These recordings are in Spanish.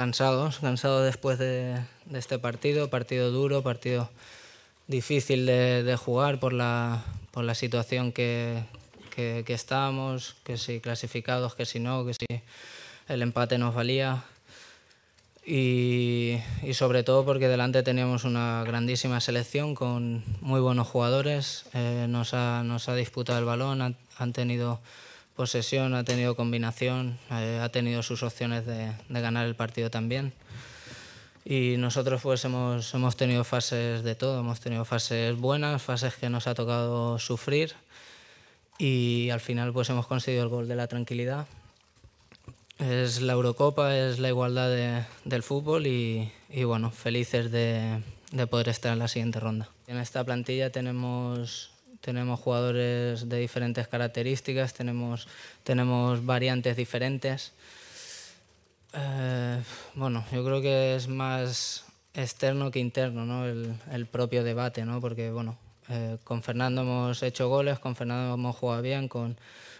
cansados, cansados después de, este partido, partido duro, partido difícil de, jugar por la, situación que, estábamos, que si clasificados, que si no, que si el empate nos valía. Y, sobre todo porque delante teníamos una grandísima selección con muy buenos jugadores, eh, nos, ha, disputado el balón, han tenido posesión, ha tenido combinación, eh, ha tenido sus opciones de, de, ganar el partido también. Y nosotros pues hemos, hemos tenido fases de todo, hemos tenido fases buenas, fases que nos ha tocado sufrir y al final pues hemos conseguido el gol de la tranquilidad. Es la Eurocopa, es la igualdad del fútbol y, y bueno, felices de, de poder estar en la siguiente ronda. En esta plantilla tenemos tenemos jugadores de diferentes características, tenemos, tenemos variantes diferentes. Eh, bueno, yo creo que es más externo que interno ¿no? el, propio debate, ¿no? porque bueno, eh, con Fernando hemos hecho goles, con Fernando hemos jugado bien, con,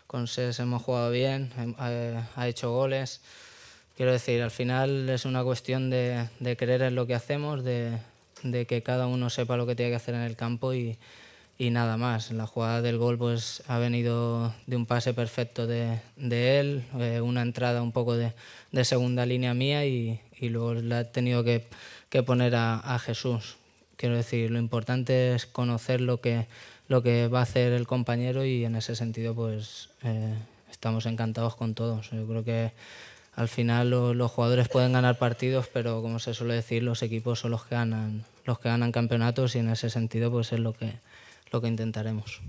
con Ses hemos jugado bien, eh, ha hecho goles. Quiero decir, al final es una cuestión de, creer en lo que hacemos, de, de que cada uno sepa lo que tiene que hacer en el campo y, y nada más. La jugada del gol pues, ha venido de un pase perfecto de, él, eh, una entrada un poco de, segunda línea mía y, y, luego la he tenido que, que poner a, Jesús. Quiero decir, lo importante es conocer lo que, lo que va a hacer el compañero y en ese sentido pues eh, estamos encantados con todos. Yo creo que al final los, los jugadores pueden ganar partidos, pero como se suele decir, los equipos son los que ganan, los que ganan campeonatos y en ese sentido pues es lo que lo que intentaremos.